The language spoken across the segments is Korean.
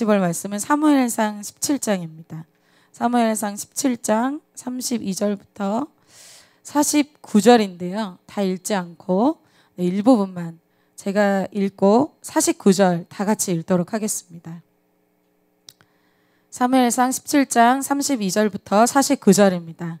같이 볼 말씀은 사무엘상 17장입니다. 사무엘상 17장 32절부터 49절인데요. 다 읽지 않고 네, 일부분만 제가 읽고 49절 다 같이 읽도록 하겠습니다. 사무엘상 17장 32절부터 49절입니다.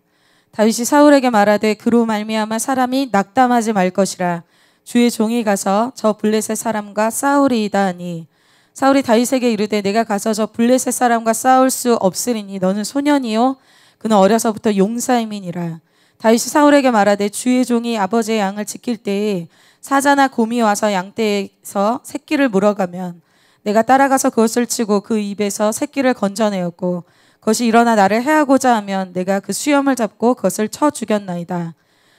다윗이 사울에게 말하되 그로 말미암아 사람이 낙담하지 말 것이라 주의 종이 가서 저 블레셋 사람과 싸우리이다 하니 사울이 다윗에게 이르되 내가 가서 저 블레셋 사람과 싸울 수 없으리니 너는 소년이요 그는 어려서부터 용사임이니라 다윗이 사울에게 말하되 주의 종이 아버지의 양을 지킬 때에 사자나 곰이 와서 양떼에서 새끼를 물어가면 내가 따라가서 그것을 치고 그 입에서 새끼를 건져내었고 그것이 일어나 나를 해하고자 하면 내가 그 수염을 잡고 그것을 쳐 죽였나이다.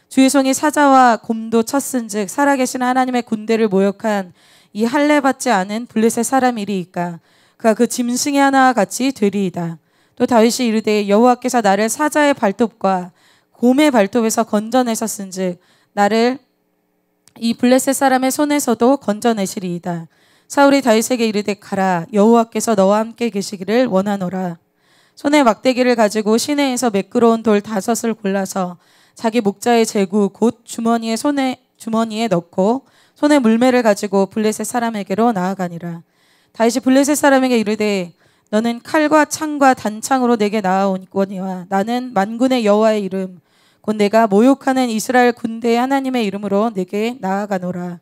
주의 종이 사자와 곰도 쳤은즉 살아계신 하나님의 군대를 모욕한 이 할례 받지 않은 블레셋 사람이리이까 그가 그 짐승의 하나와 같이 되리이다. 또 다윗이 이르되 여호와께서 나를 사자의 발톱과 곰의 발톱에서 건져내셨은즉 나를 이 블레셋 사람의 손에서도 건져내시리이다. 사울이 다윗에게 이르되 가라 여호와께서 너와 함께 계시기를 원하노라. 손에 막대기를 가지고 시내에서 매끄러운 돌 다섯을 골라서 자기 목자의 재구 곧 주머니에 손에 주머니에 넣고 손에 물매를 가지고 블레셋 사람에게로 나아가니라. 다시 블레셋 사람에게 이르되 너는 칼과 창과 단창으로 내게 나아온거니와 나는 만군의 여호와의 이름 곧 내가 모욕하는 이스라엘 군대의 하나님의 이름으로 내게 나아가노라.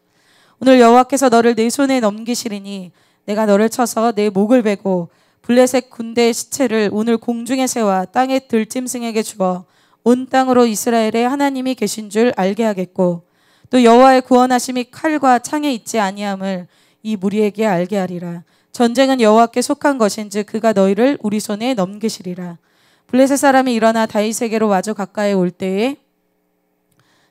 오늘 여호와께서 너를 내 손에 넘기시리니 내가 너를 쳐서 내 목을 베고 블레셋 군대의 시체를 오늘 공중에 세와 땅의 들짐승에게 주어 온 땅으로 이스라엘의 하나님이 계신 줄 알게 하겠고 또 여호와의 구원하심이 칼과 창에 있지 아니함을 이 무리에게 알게 하리라. 전쟁은 여호와께 속한 것인즉 그가 너희를 우리 손에 넘기시리라. 블레셋 사람이 일어나 다윗에게로 마주 가까이 올 때에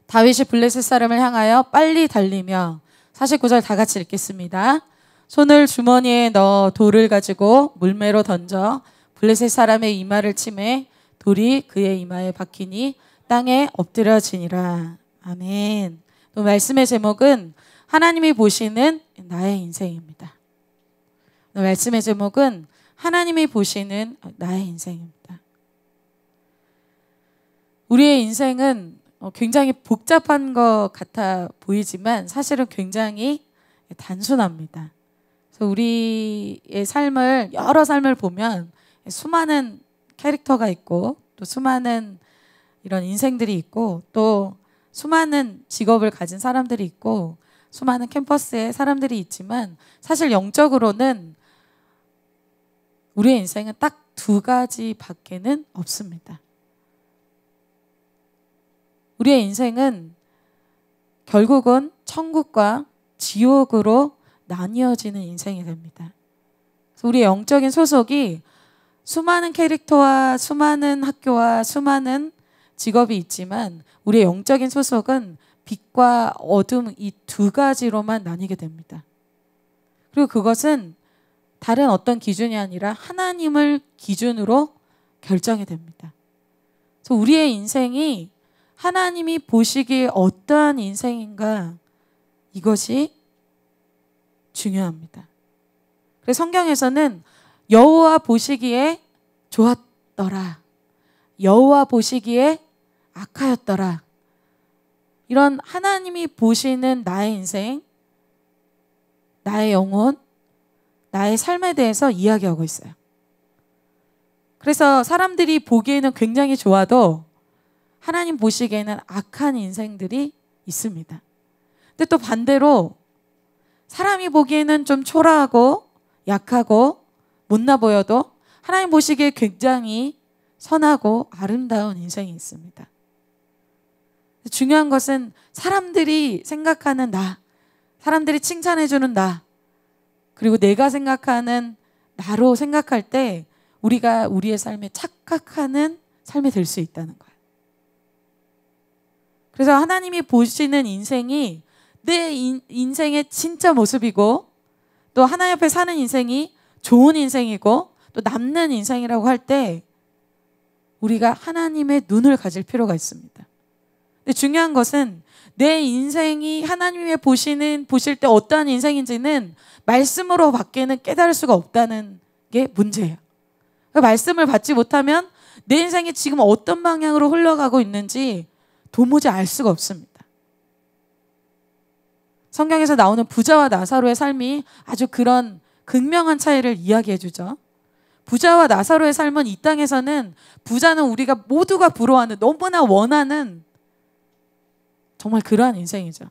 다윗이 블레셋 사람을 향하여 빨리 달리며 49절 다 같이 읽겠습니다. 손을 주머니에 넣어 돌을 가지고 물매로 던져 블레셋 사람의 이마를 치매 돌이 그의 이마에 박히니 땅에 엎드려지니라. 아멘. 그 말씀의 제목은 하나님이 보시는 나의 인생입니다. 그 말씀의 제목은 하나님이 보시는 나의 인생입니다. 우리의 인생은 어, 굉장히 복잡한 것 같아 보이지만 사실은 굉장히 단순합니다. 그래서 우리의 삶을 여러 삶을 보면 수많은 캐릭터가 있고 또 수많은 이런 인생들이 있고 또 수많은 직업을 가진 사람들이 있고 수많은 캠퍼스에 사람들이 있지만 사실 영적으로는 우리의 인생은 딱 두 가지 밖에는 없습니다. 우리의 인생은 결국은 천국과 지옥으로 나뉘어지는 인생이 됩니다. 우리의 영적인 소속이 수많은 캐릭터와 수많은 학교와 수많은 직업이 있지만 우리의 영적인 소속은 빛과 어둠 이 두 가지로만 나뉘게 됩니다. 그리고 그것은 다른 어떤 기준이 아니라 하나님을 기준으로 결정이 됩니다. 그래서 우리의 인생이 하나님이 보시기에 어떠한 인생인가 이것이 중요합니다. 그래서 성경에서는 여호와 보시기에 좋았더라. 여호와 보시기에 악하였더라. 이런 하나님이 보시는 나의 인생, 나의 영혼, 나의 삶에 대해서 이야기하고 있어요. 그래서 사람들이 보기에는 굉장히 좋아도 하나님 보시기에는 악한 인생들이 있습니다. 근데 또 반대로 사람이 보기에는 좀 초라하고 약하고 못나 보여도 하나님 보시기에 굉장히 선하고 아름다운 인생이 있습니다. 중요한 것은 사람들이 생각하는 나, 사람들이 칭찬해주는 나, 그리고 내가 생각하는 나로 생각할 때 우리가 우리의 삶에 착각하는 삶이 될 수 있다는 거예요. 그래서 하나님이 보시는 인생이 내 인, 인생의 진짜 모습이고 또 하나 옆에 사는 인생이 좋은 인생이고 또 남는 인생이라고 할 때 우리가 하나님의 눈을 가질 필요가 있습니다. 중요한 것은 내 인생이 하나님의 보시는 보실 때 어떠한 인생인지는 말씀으로 밖에는 깨달을 수가 없다는 게 문제예요. 그 말씀을 받지 못하면 내 인생이 지금 어떤 방향으로 흘러가고 있는지 도무지 알 수가 없습니다. 성경에서 나오는 부자와 나사로의 삶이 아주 그런 극명한 차이를 이야기해 주죠. 부자와 나사로의 삶은 이 땅에서는 부자는 우리가 모두가 부러워하는 너무나 원하는 정말 그러한 인생이죠.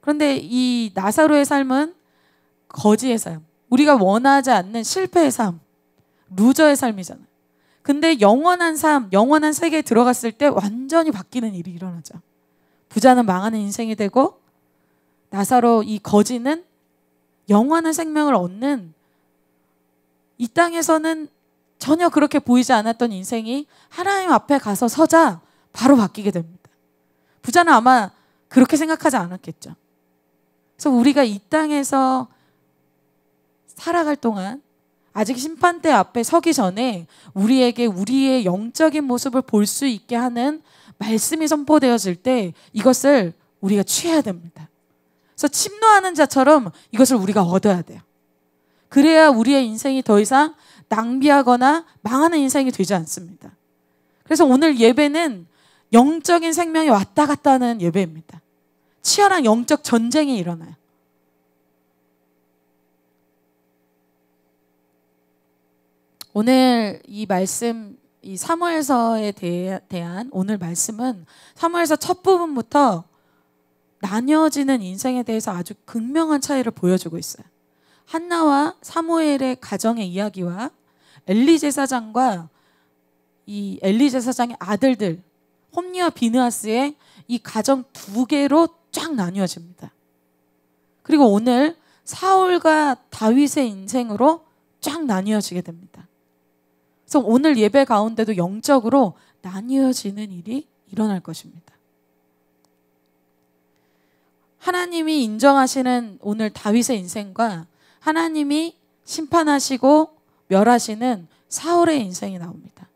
그런데 이 나사로의 삶은 거지의 삶, 우리가 원하지 않는 실패의 삶, 루저의 삶이잖아요. 근데 영원한 삶, 영원한 세계에 들어갔을 때 완전히 바뀌는 일이 일어나죠. 부자는 망하는 인생이 되고 나사로 이 거지는 영원한 생명을 얻는 이 땅에서는 전혀 그렇게 보이지 않았던 인생이 하나님 앞에 가서 서자 바로 바뀌게 됩니다. 부자는 아마 그렇게 생각하지 않았겠죠. 그래서 우리가 이 땅에서 살아갈 동안 아직 심판대 앞에 서기 전에 우리에게 우리의 영적인 모습을 볼 수 있게 하는 말씀이 선포되어질 때 이것을 우리가 취해야 됩니다. 그래서 침노하는 자처럼 이것을 우리가 얻어야 돼요. 그래야 우리의 인생이 더 이상 낭비하거나 망하는 인생이 되지 않습니다. 그래서 오늘 예배는 영적인 생명이 왔다 갔다 하는 예배입니다. 치열한 영적 전쟁이 일어나요. 오늘 이 말씀, 이 사무엘서에 대한 오늘 말씀은 사무엘서 첫 부분부터 나뉘어지는 인생에 대해서 아주 극명한 차이를 보여주고 있어요. 한나와 사무엘의 가정의 이야기와 엘리 제사장과 이 엘리 제사장의 아들들 홈니와 비느하스의 이 가정 두 개로 쫙 나뉘어집니다. 그리고 오늘 사울과 다윗의 인생으로 쫙 나뉘어지게 됩니다. 그래서 오늘 예배 가운데도 영적으로 나뉘어지는 일이 일어날 것입니다. 하나님이 인정하시는 오늘 다윗의 인생과 하나님이 심판하시고 멸하시는 사울의 인생이 나옵니다.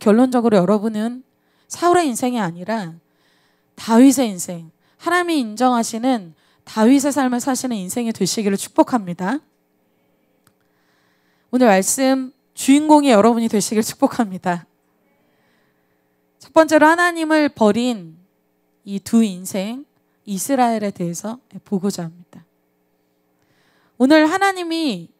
결론적으로 여러분은 사울의 인생이 아니라 다윗의 인생, 하나님이 인정하시는 다윗의 삶을 사시는 인생이 되시기를 축복합니다. 오늘 말씀 주인공이 여러분이 되시길 축복합니다. 첫 번째로 하나님을 버린 이 두 인생 이스라엘에 대해서 보고자 합니다. 오늘 하나님이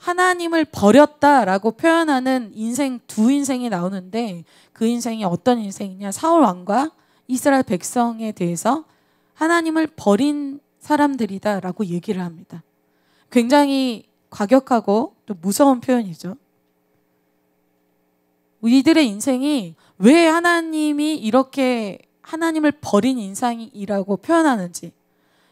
하나님을 버렸다라고 표현하는 인생 두 인생이 나오는데 그 인생이 어떤 인생이냐 사울 왕과 이스라엘 백성에 대해서 하나님을 버린 사람들이다라고 얘기를 합니다. 굉장히 과격하고 또 무서운 표현이죠. 이들의 인생이 왜 하나님이 이렇게 하나님을 버린 인상이라고 표현하는지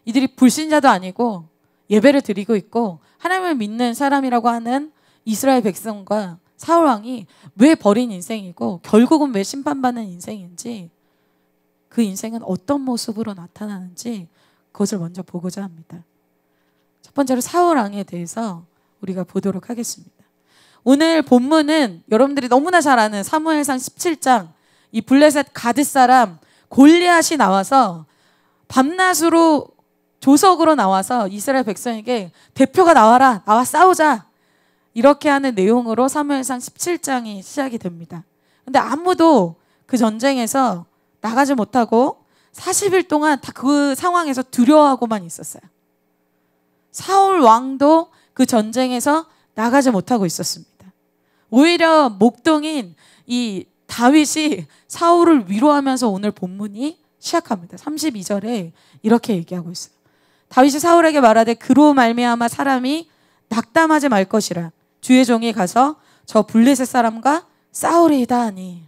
이들이 불신자도 아니고 예배를 드리고 있고 하나님을 믿는 사람이라고 하는 이스라엘 백성과 사울 왕이 왜 버린 인생이고 결국은 왜 심판받는 인생인지 그 인생은 어떤 모습으로 나타나는지 그것을 먼저 보고자 합니다. 첫 번째로 사울 왕에 대해서 우리가 보도록 하겠습니다. 오늘 본문은 여러분들이 너무나 잘 아는 사무엘상 17장 이 블레셋 가드 사람 골리앗이 나와서 밤낮으로 조석으로 나와서 이스라엘 백성에게 대표가 나와라, 나와 싸우자. 이렇게 하는 내용으로 사무엘상 17장이 시작이 됩니다. 근데 아무도 그 전쟁에서 나가지 못하고 40일 동안 다 그 상황에서 두려워하고만 있었어요. 사울 왕도 그 전쟁에서 나가지 못하고 있었습니다. 오히려 목동인 이 다윗이 사울을 위로하면서 오늘 본문이 시작합니다. 32절에 이렇게 얘기하고 있어요. 다윗이 사울에게 말하되 그로 말미암아 사람이 낙담하지 말 것이라 주의 종이 가서 저 블레셋 사람과 싸우리이다 하니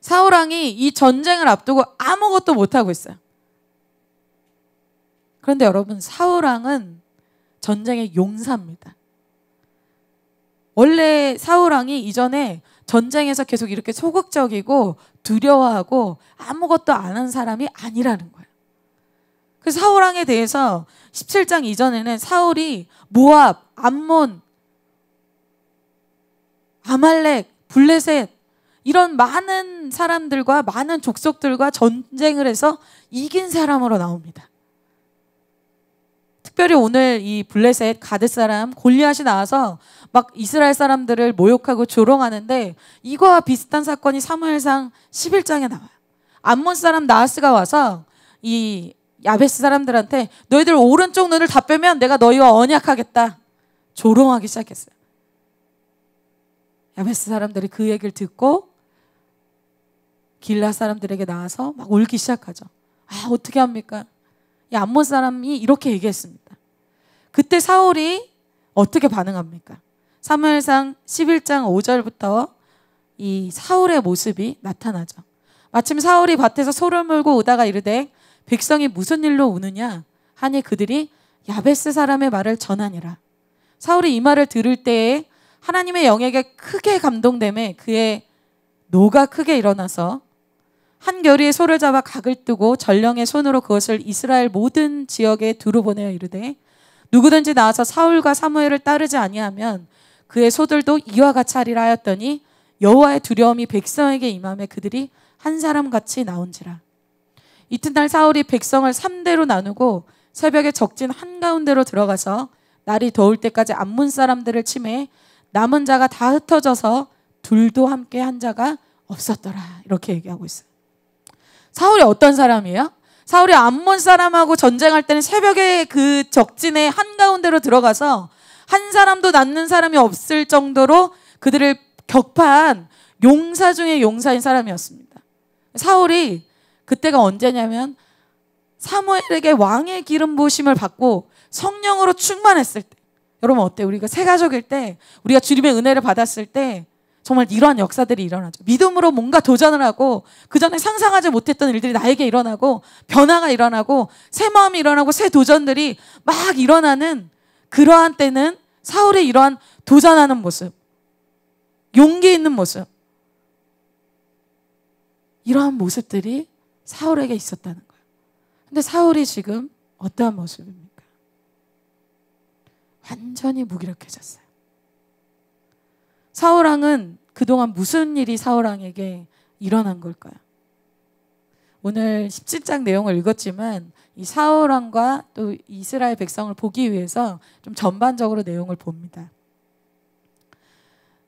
사울 왕이 이 전쟁을 앞두고 아무것도 못 하고 있어요. 그런데 여러분 사울 왕은 전쟁의 용사입니다. 원래 사울 왕이 이전에 전쟁에서 계속 이렇게 소극적이고 두려워하고 아무것도 안한 사람이 아니라는 거예요. 그 사울 왕에 대해서 17장 이전에는 사울이 모압, 암몬, 아말렉, 블레셋 이런 많은 사람들과 많은 족속들과 전쟁을 해서 이긴 사람으로 나옵니다. 특별히 오늘 이 블레셋 가드 사람 골리앗이 나와서 막 이스라엘 사람들을 모욕하고 조롱하는데 이거와 비슷한 사건이 사무엘상 11장에 나와요. 암몬 사람 나하스가 와서 이 야베스 사람들한테 너희들 오른쪽 눈을 다 빼면 내가 너희와 언약하겠다. 조롱하기 시작했어요. 야베스 사람들이 그 얘기를 듣고 길라 사람들에게 나와서 막 울기 시작하죠. 아, 어떻게 합니까? 이 암몬 사람이 이렇게 얘기했습니다. 그때 사울이 어떻게 반응합니까? 사무엘상 11장 5절부터 이 사울의 모습이 나타나죠. 마침 사울이 밭에서 소를 물고 오다가 이르되 백성이 무슨 일로 오느냐 하니 그들이 야베스 사람의 말을 전하니라. 사울이 이 말을 들을 때에 하나님의 영에게 크게 감동됨에 그의 노가 크게 일어나서 한 결이의 소를 잡아 각을 뜨고 전령의 손으로 그것을 이스라엘 모든 지역에 두루보내어 이르되 누구든지 나와서 사울과 사무엘을 따르지 아니하면 그의 소들도 이와 같이 하리라 하였더니 여호와의 두려움이 백성에게 임함에 그들이 한 사람 같이 나온지라 이튿날 사울이 백성을 3대로 나누고 새벽에 적진 한가운데로 들어가서 날이 더울 때까지 안문 사람들을 침해 남은 자가 다 흩어져서 둘도 함께 한 자가 없었더라. 이렇게 얘기하고 있어요. 사울이 어떤 사람이에요? 사울이 암몬 사람하고 전쟁할 때는 새벽에 그 적진의 한가운데로 들어가서 한 사람도 남는 사람이 없을 정도로 그들을 격파한 용사 중의 용사인 사람이었습니다. 사울이 그때가 언제냐면 사무엘에게 왕의 기름 부심을 받고 성령으로 충만했을 때. 여러분 어때? 우리가 새 가족일 때, 우리가 주님의 은혜를 받았을 때 정말 이러한 역사들이 일어나죠. 믿음으로 뭔가 도전을 하고 그 전에 상상하지 못했던 일들이 나에게 일어나고 변화가 일어나고 새 마음이 일어나고 새 도전들이 막 일어나는 그러한 때는 사울의 이러한 도전하는 모습, 용기 있는 모습, 이러한 모습들이 사울에게 있었다는 거예요. 근데 사울이 지금 어떠한 모습입니까? 완전히 무기력해졌어요. 사울왕은 그동안 무슨 일이 사울왕에게 일어난 걸까요? 오늘 17장 내용을 읽었지만 이 사울왕과 또 이스라엘 백성을 보기 위해서 좀 전반적으로 내용을 봅니다.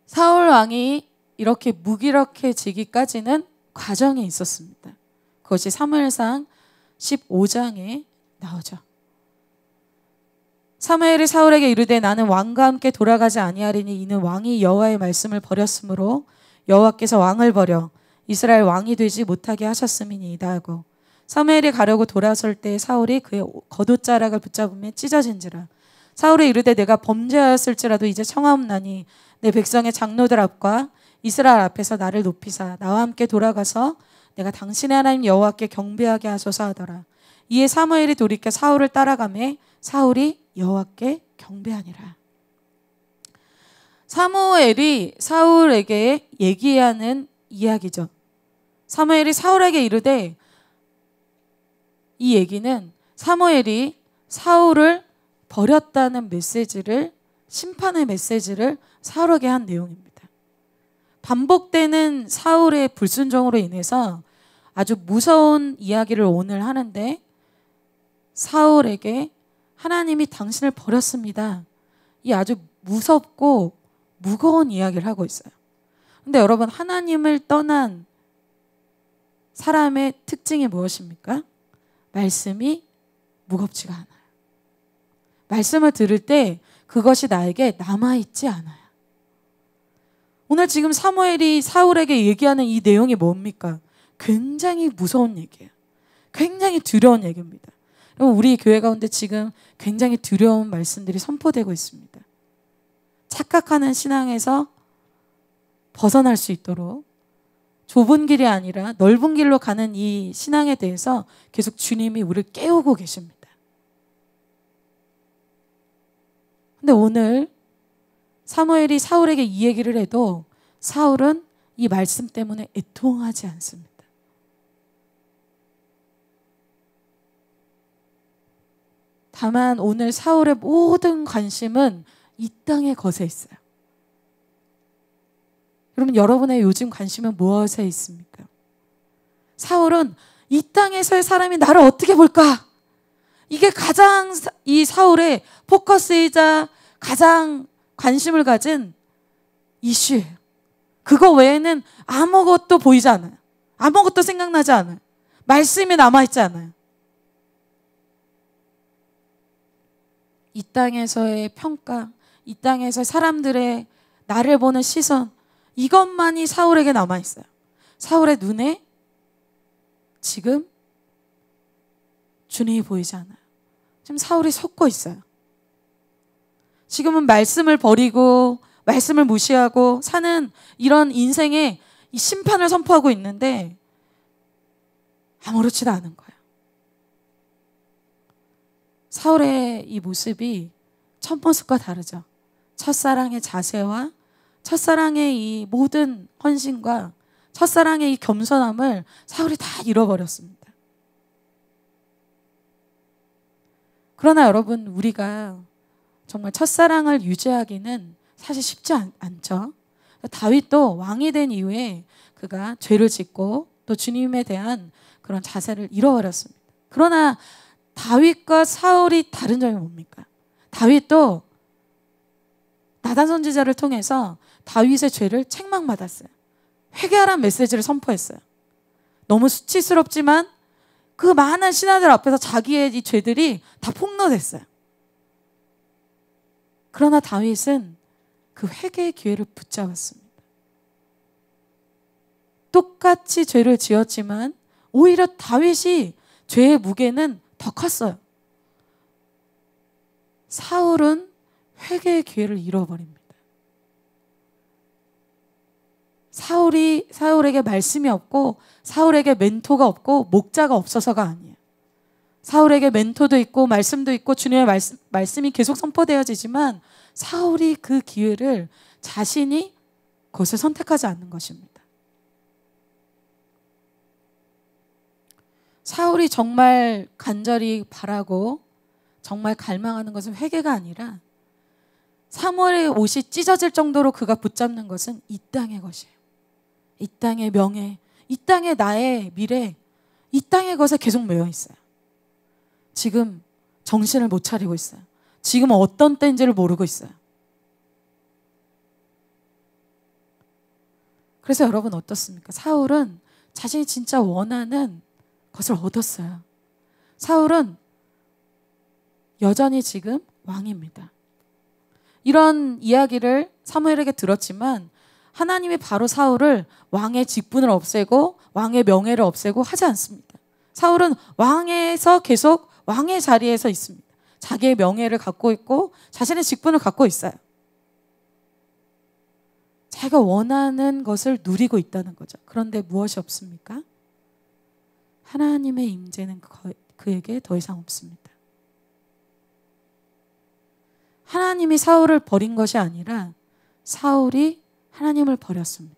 사울 왕이 이렇게 무기력해지기까지는 과정이 있었습니다. 그것이 사무엘상 15장에 나오죠. 사무엘이 사울에게 이르되 나는 왕과 함께 돌아가지 아니하리니 이는 왕이 여호와의 말씀을 버렸으므로 여호와께서 왕을 버려 이스라엘 왕이 되지 못하게 하셨음이니이다 하고 사무엘이 가려고 돌아설 때 사울이 그의 겉옷자락을 붙잡으며 찢어진지라 사울이 이르되 내가 범죄하였을지라도 이제 청하옵나니 내 백성의 장로들 앞과 이스라엘 앞에서 나를 높이사 나와 함께 돌아가서 내가 당신의 하나님 여호와께 경배하게 하소서 하더라. 이에 사무엘이 돌이켜 사울을 따라가매 사울이 여호와께 경배하니라. 사무엘이 사울에게 얘기하는 이야기죠. 사무엘이 사울에게 이르되 이 얘기는 사무엘이 사울을 버렸다는 메시지를 심판의 메시지를 사울에게 한 내용입니다. 반복되는 사울의 불순종으로 인해서 아주 무서운 이야기를 오늘 하는데 사울에게 하나님이 당신을 버렸습니다. 이 아주 무섭고 무거운 이야기를 하고 있어요. 근데 여러분 하나님을 떠난 사람의 특징이 무엇입니까? 말씀이 무겁지가 않아요. 말씀을 들을 때 그것이 나에게 남아있지 않아요. 오늘 지금 사무엘이 사울에게 얘기하는 이 내용이 뭡니까? 굉장히 무서운 얘기예요. 굉장히 두려운 얘기입니다. 우리 교회 가운데 지금 굉장히 두려운 말씀들이 선포되고 있습니다. 착각하는 신앙에서 벗어날 수 있도록 좁은 길이 아니라 넓은 길로 가는 이 신앙에 대해서 계속 주님이 우리를 깨우고 계십니다. 근데 오늘 사무엘이 사울에게 이 얘기를 해도 사울은 이 말씀 때문에 애통하지 않습니다. 다만 오늘 사울의 모든 관심은 이 땅의 것에 있어요. 그럼 여러분의 요즘 관심은 무엇에 있습니까? 사울은 이 땅에서의 사람이 나를 어떻게 볼까? 이게 가장 이 사울의 포커스이자 가장 관심을 가진 이슈예요. 그거 외에는 아무것도 보이지 않아요. 아무것도 생각나지 않아요. 말씀이 남아있지 않아요. 이 땅에서의 평가, 이 땅에서 사람들의 나를 보는 시선, 이것만이 사울에게 남아있어요. 사울의 눈에 지금 주님이 보이지 않아요. 지금 사울이 속고 있어요. 지금은 말씀을 버리고, 말씀을 무시하고 사는 이런 인생의 심판을 선포하고 있는데 아무렇지도 않은 거예요. 사울의 이 모습이 첫 모습과 다르죠. 첫사랑의 자세와 첫사랑의 이 모든 헌신과 첫사랑의 이 겸손함을 사울이 다 잃어버렸습니다. 그러나 여러분, 우리가 정말 첫사랑을 유지하기는 사실 쉽지 않, 죠 다윗도 왕이 된 이후에 그가 죄를 짓고 또 주님에 대한 그런 자세를 잃어버렸습니다. 그러나 다윗과 사울이 다른 점이 뭡니까? 다윗도 나단 선지자를 통해서 다윗의 죄를 책망받았어요. 회개하란 메시지를 선포했어요. 너무 수치스럽지만 그 많은 신하들 앞에서 자기의 이 죄들이 다 폭로됐어요. 그러나 다윗은 그 회개의 기회를 붙잡았습니다. 똑같이 죄를 지었지만 오히려 다윗이 죄의 무게는 더 컸어요. 사울은 회개의 기회를 잃어버립니다. 사울이 사울에게 말씀이 없고 사울에게 멘토가 없고 목자가 없어서가 아니에요. 사울에게 멘토도 있고 말씀도 있고 주님의 말씀, 말씀이 계속 선포되어지지만 사울이 그 기회를 자신이 그것을 선택하지 않는 것입니다. 사울이 정말 간절히 바라고 정말 갈망하는 것은 회개가 아니라 사월의 옷이 찢어질 정도로 그가 붙잡는 것은 이 땅의 것이에요. 이 땅의 명예, 이 땅의 나의 미래, 이 땅의 것에 계속 매여 있어요. 지금 정신을 못 차리고 있어요. 지금 어떤 때인지를 모르고 있어요. 그래서 여러분 어떻습니까? 사울은 자신이 진짜 원하는 것을 얻었어요. 사울은 여전히 지금 왕입니다. 이런 이야기를 사무엘에게 들었지만 하나님이 바로 사울을 왕의 직분을 없애고 왕의 명예를 없애고 하지 않습니다. 사울은 왕에서 계속 왕의 자리에서 있습니다. 자기의 명예를 갖고 있고 자신의 직분을 갖고 있어요. 자기가 원하는 것을 누리고 있다는 거죠. 그런데 무엇이 없습니까? 하나님의 임재는 그에게 더 이상 없습니다. 하나님이 사울을 버린 것이 아니라 사울이 하나님을 버렸습니다.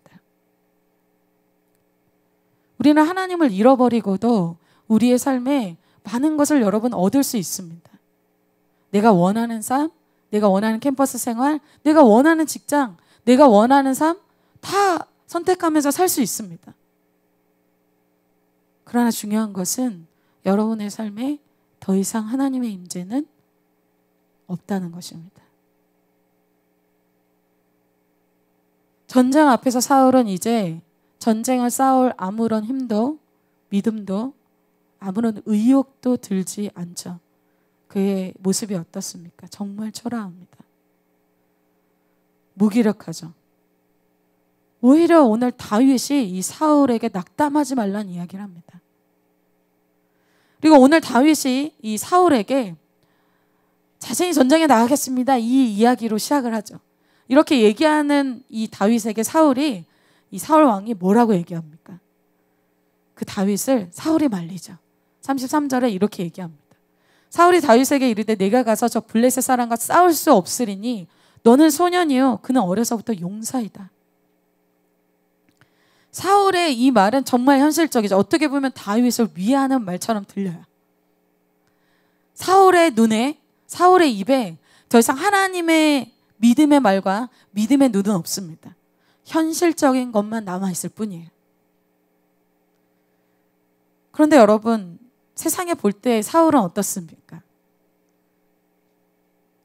우리는 하나님을 잃어버리고도 우리의 삶에 많은 것을 여러분 얻을 수 있습니다. 내가 원하는 삶, 내가 원하는 캠퍼스 생활, 내가 원하는 직장, 내가 원하는 삶 다 선택하면서 살 수 있습니다. 그러나 중요한 것은 여러분의 삶에 더 이상 하나님의 임재는 없다는 것입니다. 전쟁 앞에서 사울은 이제 전쟁을 싸울 아무런 힘도 믿음도 아무런 의욕도 들지 않죠. 그의 모습이 어떻습니까? 정말 초라합니다. 무기력하죠. 오히려 오늘 다윗이 이 사울에게 낙담하지 말란 이야기를 합니다. 그리고 오늘 다윗이 이 사울에게 자신이 전쟁에 나가겠습니다. 이 이야기로 시작을 하죠. 이렇게 얘기하는 이 다윗에게 사울이 이 사울 왕이 뭐라고 얘기합니까? 그 다윗을 사울이 말리죠. 33절에 이렇게 얘기합니다. 사울이 다윗에게 이르되 내가 가서 저 블레셋 사람과 싸울 수 없으리니 너는 소년이요 그는 어려서부터 용사이다. 사울의 이 말은 정말 현실적이죠. 어떻게 보면 다윗을 위하는 말처럼 들려요. 사울의 눈에, 사울의 입에 더 이상 하나님의 믿음의 말과 믿음의 눈은 없습니다. 현실적인 것만 남아있을 뿐이에요. 그런데 여러분, 세상에 볼 때 사울은 어떻습니까?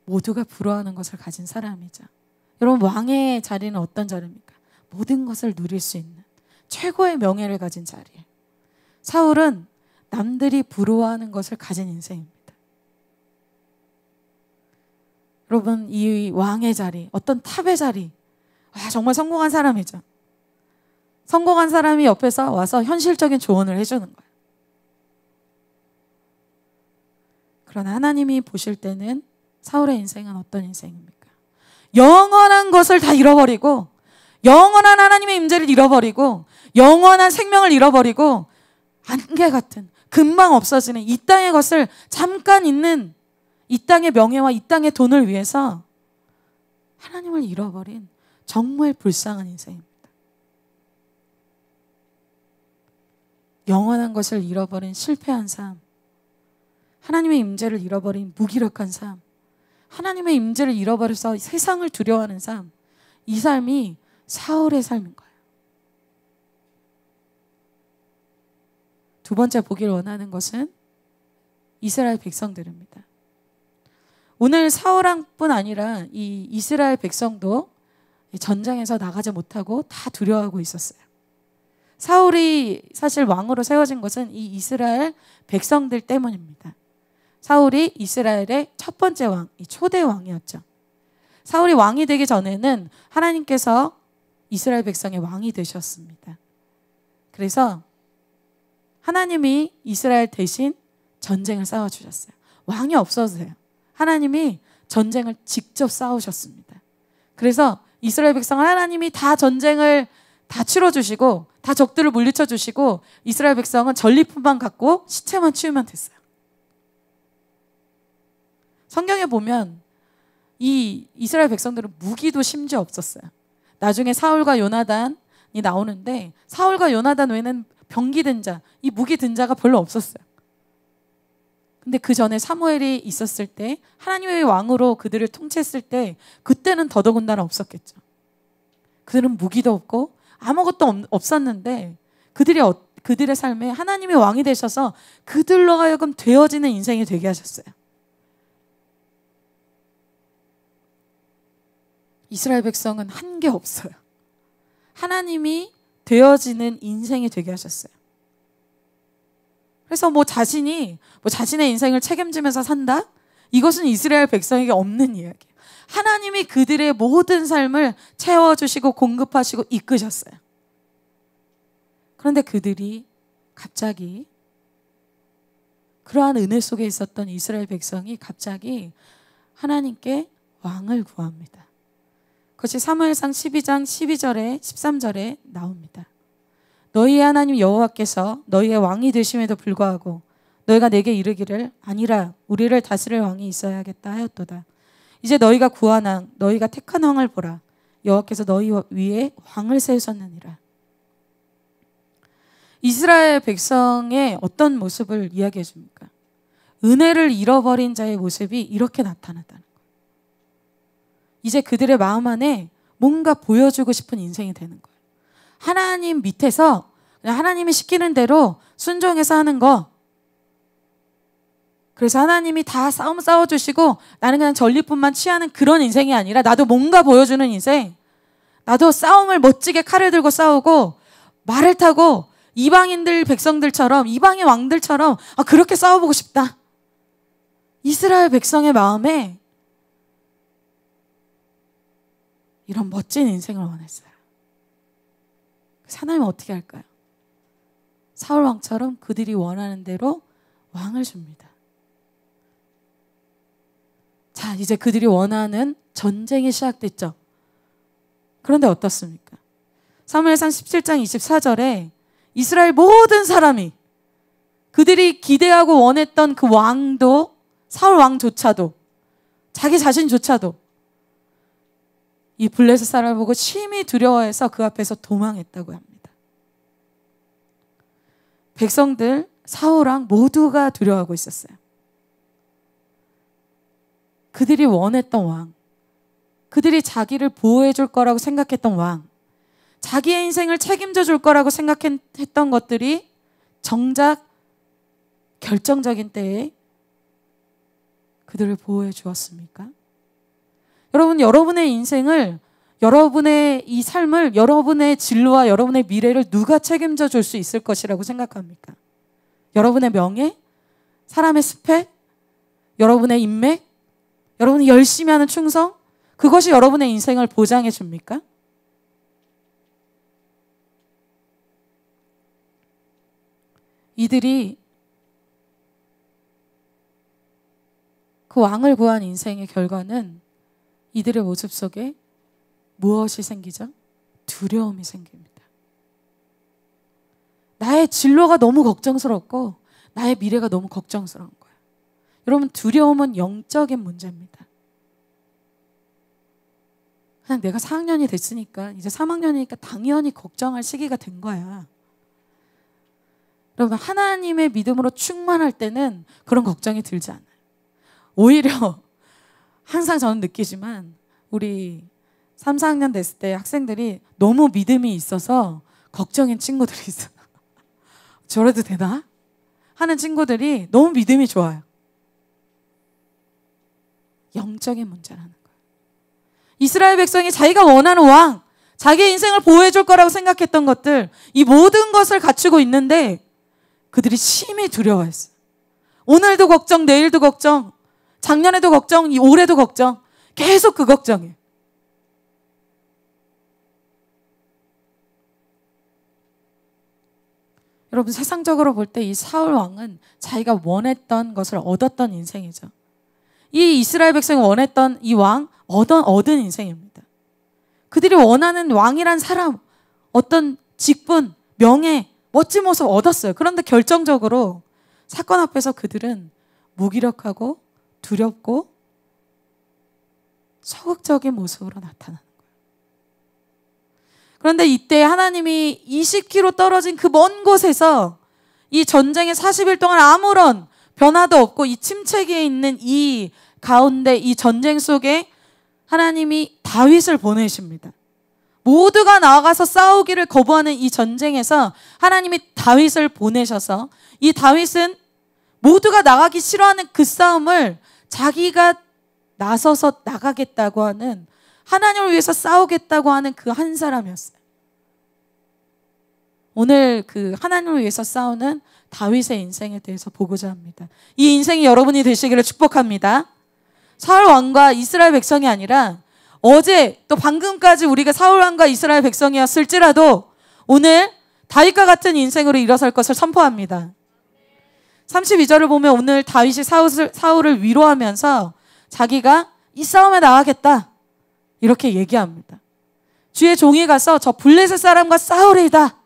모두가 부러워하는 것을 가진 사람이죠. 여러분, 왕의 자리는 어떤 자리입니까? 모든 것을 누릴 수 있는. 최고의 명예를 가진 자리에 사울은 남들이 부러워하는 것을 가진 인생입니다. 여러분 이 왕의 자리, 어떤 탑의 자리, 와 아, 정말 성공한 사람이죠. 성공한 사람이 옆에서 와서 현실적인 조언을 해주는 거예요. 그러나 하나님이 보실 때는 사울의 인생은 어떤 인생입니까? 영원한 것을 다 잃어버리고 영원한 하나님의 임재를 잃어버리고 영원한 생명을 잃어버리고 안개 같은 금방 없어지는 이 땅의 것을 잠깐 있는 이 땅의 명예와 이 땅의 돈을 위해서 하나님을 잃어버린 정말 불쌍한 인생입니다. 영원한 것을 잃어버린 실패한 삶, 하나님의 임재를 잃어버린 무기력한 삶, 하나님의 임재를 잃어버려서 세상을 두려워하는 삶, 이 삶이 사울의 삶인 거예요. 두 번째 보길 원하는 것은 이스라엘 백성들입니다. 오늘 사울왕뿐 아니라 이 이스라엘 백성도 전장에서 나가지 못하고 다 두려워하고 있었어요. 사울이 사실 왕으로 세워진 것은 이 이스라엘 백성들 때문입니다. 사울이 이스라엘의 첫 번째 왕, 이 초대 왕이었죠. 사울이 왕이 되기 전에는 하나님께서 이스라엘 백성의 왕이 되셨습니다. 그래서 하나님이 이스라엘 대신 전쟁을 싸워주셨어요. 왕이 없어도 돼요. 하나님이 전쟁을 직접 싸우셨습니다. 그래서 이스라엘 백성은 하나님이 다 전쟁을 다 치러주시고 다 적들을 물리쳐주시고 이스라엘 백성은 전리품만 갖고 시체만 치우면 됐어요. 성경에 보면 이 이스라엘 백성들은 무기도 심지어 없었어요. 나중에 사울과 요나단이 나오는데 사울과 요나단 외에는 병기든 자, 이 무기 든 자가 별로 없었어요. 근데 그 전에 사무엘이 있었을 때 하나님의 왕으로 그들을 통치했을 때 그때는 더더군다나 없었겠죠. 그들은 무기도 없고 아무것도 없었는데 그들이 어, 그들의 삶에 하나님의 왕이 되셔서 그들로 하여금 되어지는 인생이 되게 하셨어요. 이스라엘 백성은 한 게 없어요. 하나님이 되어지는 인생이 되게 하셨어요. 그래서 뭐 자신이 뭐 자신의 인생을 책임지면서 산다? 이것은 이스라엘 백성에게 없는 이야기예요. 하나님이 그들의 모든 삶을 채워주시고 공급하시고 이끄셨어요. 그런데 그들이 갑자기 그러한 은혜 속에 있었던 이스라엘 백성이 갑자기 하나님께 왕을 구합니다. 그것이 사무엘상 12장 12절에 13절에 나옵니다. 너희의 하나님 여호와께서 너희의 왕이 되심에도 불구하고 너희가 내게 이르기를 아니라 우리를 다스릴 왕이 있어야겠다 하였도다. 이제 너희가 구한 왕, 너희가 택한 왕을 보라. 여호와께서 너희 위에 왕을 세우셨느니라. 이스라엘 백성의 어떤 모습을 이야기해 줍니까? 은혜를 잃어버린 자의 모습이 이렇게 나타나다. 이제 그들의 마음 안에 뭔가 보여주고 싶은 인생이 되는 거예요. 하나님 밑에서 하나님이 시키는 대로 순종해서 하는 거. 그래서 하나님이 다 싸움 싸워주시고 나는 그냥 전리품만 취하는 그런 인생이 아니라 나도 뭔가 보여주는 인생. 나도 싸움을 멋지게 칼을 들고 싸우고 말을 타고 이방인들 백성들처럼 이방의 왕들처럼 아, 그렇게 싸워보고 싶다. 이스라엘 백성의 마음에 이런 멋진 인생을 원했어요. 사나이 어떻게 할까요? 사울 왕처럼 그들이 원하는 대로 왕을 줍니다. 자, 이제 그들이 원하는 전쟁이 시작됐죠. 그런데 어떻습니까? 사무엘상 17장 24절에 이스라엘 모든 사람이 그들이 기대하고 원했던 그 왕도 사울 왕조차도 자기 자신조차도 이 블레셋 사람을 보고 심히 두려워해서 그 앞에서 도망했다고 합니다. 백성들 사울왕 모두가 두려워하고 있었어요. 그들이 원했던 왕, 그들이 자기를 보호해 줄 거라고 생각했던 왕, 자기의 인생을 책임져 줄 거라고 생각했던 것들이 정작 결정적인 때에 그들을 보호해 주었습니까? 여러분, 여러분의 인생을, 여러분의 이 삶을, 여러분의 진로와 여러분의 미래를 누가 책임져 줄 수 있을 것이라고 생각합니까? 여러분의 명예? 사람의 스펙? 여러분의 인맥? 여러분이 열심히 하는 충성? 그것이 여러분의 인생을 보장해 줍니까? 이들이 그 왕을 구한 인생의 결과는 이들의 모습 속에 무엇이 생기죠? 두려움이 생깁니다. 나의 진로가 너무 걱정스럽고 나의 미래가 너무 걱정스러운 거예요. 여러분 두려움은 영적인 문제입니다. 그냥 내가 4학년이 됐으니까 이제 3학년이니까 당연히 걱정할 시기가 된 거야. 여러분 하나님의 믿음으로 충만할 때는 그런 걱정이 들지 않아요. 오히려 항상 저는 느끼지만 우리 3, 4학년 됐을 때 학생들이 너무 믿음이 있어서 걱정인 친구들이 있어. 저래도 되나? 하는 친구들이 너무 믿음이 좋아요. 영적인 문제라는 거예요. 이스라엘 백성이 자기가 원하는 왕, 자기 인생을 보호해줄 거라고 생각했던 것들, 이 모든 것을 갖추고 있는데 그들이 심히 두려워했어요. 오늘도 걱정, 내일도 걱정, 작년에도 걱정, 올해도 걱정. 계속 그 걱정이에요. 여러분 세상적으로 볼 때 이 사울 왕은 자기가 원했던 것을 얻었던 인생이죠. 이 이스라엘 백성이 원했던 이 왕 얻은 얻은 인생입니다. 그들이 원하는 왕이란 사람 어떤 직분, 명예, 멋진 모습 얻었어요. 그런데 결정적으로 사건 앞에서 그들은 무기력하고 두렵고 소극적인 모습으로 나타나는 거예요. 그런데 이때 하나님이 20km 떨어진 그 먼 곳에서 이 전쟁의 40일 동안 아무런 변화도 없고 이 침체기에 있는 이 가운데 이 전쟁 속에 하나님이 다윗을 보내십니다. 모두가 나아가서 싸우기를 거부하는 이 전쟁에서 하나님이 다윗을 보내셔서 이 다윗은 모두가 나가기 싫어하는 그 싸움을 자기가 나서서 나가겠다고 하는 하나님을 위해서 싸우겠다고 하는 그 한 사람이었어요. 오늘 그 하나님을 위해서 싸우는 다윗의 인생에 대해서 보고자 합니다. 이 인생이 여러분이 되시기를 축복합니다. 사울 왕과 이스라엘 백성이 아니라 어제 또 방금까지 우리가 사울 왕과 이스라엘 백성이었을지라도 오늘 다윗과 같은 인생으로 일어설 것을 선포합니다. 32절을 보면 오늘 다윗이 사울을, 사울을 위로하면서 자기가 이 싸움에 나가겠다. 이렇게 얘기합니다. 주의 종이 가서 저 블레셋 사람과 싸우리다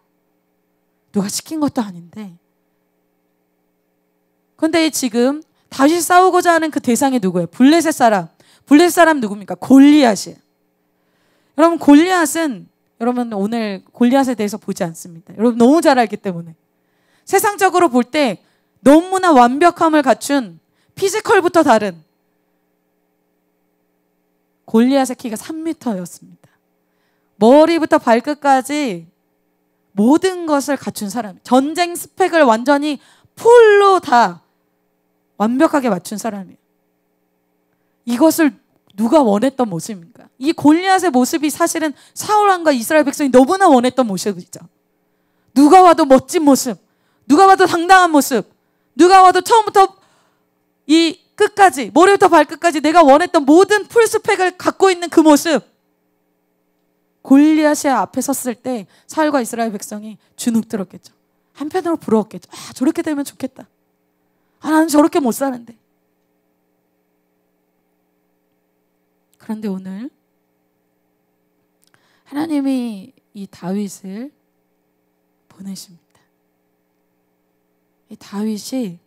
누가 시킨 것도 아닌데. 근데 지금 다윗 싸우고자 하는 그 대상이 누구예요? 블레셋 사람. 블레셋 사람 누굽니까? 골리앗이에요. 여러분 골리앗은 여러분 오늘 골리앗에 대해서 보지 않습니다. 여러분 너무 잘 알기 때문에. 세상적으로 볼때 너무나 완벽함을 갖춘 피지컬부터 다른 골리앗의 키가 3미터였습니다. 머리부터 발끝까지 모든 것을 갖춘 사람. 전쟁 스펙을 완전히 풀로 다 완벽하게 맞춘 사람이에요. 이것을 누가 원했던 모습입니까? 이 골리앗의 모습이 사실은 사울 왕과 이스라엘 백성이 너무나 원했던 모습이죠. 누가 와도 멋진 모습, 누가 와도 당당한 모습, 누가 와도 처음부터 이 끝까지 머리부터 발끝까지 내가 원했던 모든 풀 스펙을 갖고 있는 그 모습. 골리앗의 앞에 섰을 때 사울과 이스라엘 백성이 주눅 들었겠죠. 한편으로 부러웠겠죠. 아, 저렇게 되면 좋겠다. 아, 나는 저렇게 못 사는데. 그런데 오늘 하나님이 이 다윗을 보내십니다. 다윗이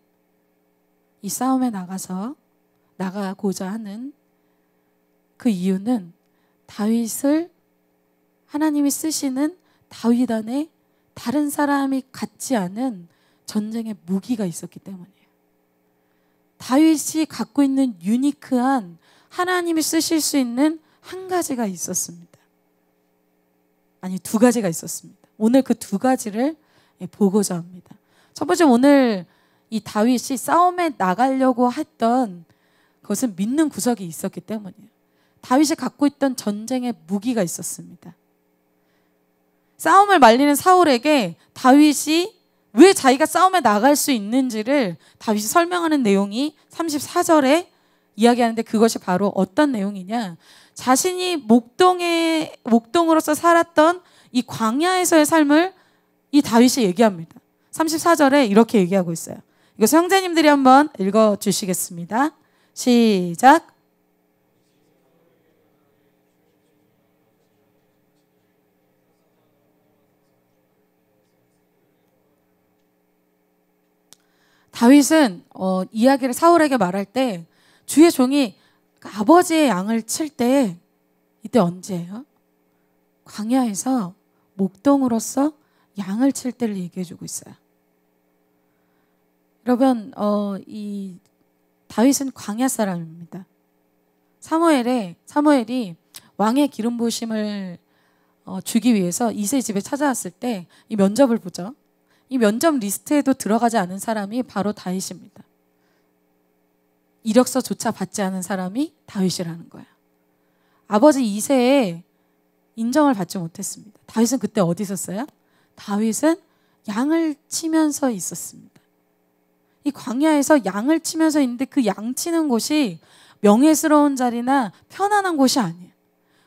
이 싸움에 나가서 나가고자 하는 그 이유는 다윗을 하나님이 쓰시는 다윗 안에 다른 사람이 갖지 않은 전쟁의 무기가 있었기 때문이에요. 다윗이 갖고 있는 유니크한 하나님이 쓰실 수 있는 한 가지가 있었습니다. 아니 두 가지가 있었습니다. 오늘 그 두 가지를 예, 보고자 합니다. 첫 번째 오늘 이 다윗이 싸움에 나가려고 했던 그것은 믿는 구석이 있었기 때문이에요. 다윗이 갖고 있던 전쟁의 무기가 있었습니다. 싸움을 말리는 사울에게 다윗이 왜 자기가 싸움에 나갈 수 있는지를 다윗이 설명하는 내용이 34절에 이야기하는데 그것이 바로 어떤 내용이냐. 자신이 목동에, 목동으로서 살았던 이 광야에서의 삶을 이 다윗이 얘기합니다. 34절에 이렇게 얘기하고 있어요. 이것 형제님들이 한번 읽어 주시겠습니다. 시작. 다윗은 어, 이야기를 사울에게 말할 때 주의 종이 아버지의 양을 칠 때 이때 언제예요? 광야에서 목동으로서 양을 칠 때를 얘기해 주고 있어요. 여러분 어, 이 다윗은 광야 사람입니다. 사무엘에 사무엘이 왕의 기름 부심을 어, 주기 위해서 이세 집에 찾아왔을 때 이 면접을 보죠. 이 면접 리스트에도 들어가지 않은 사람이 바로 다윗입니다. 이력서조차 받지 않은 사람이 다윗이라는 거야. 아버지 이세에 인정을 받지 못했습니다. 다윗은 그때 어디 있었어요? 다윗은 양을 치면서 있었습니다. 이 광야에서 양을 치면서 있는데 그 양 치는 곳이 명예스러운 자리나 편안한 곳이 아니에요.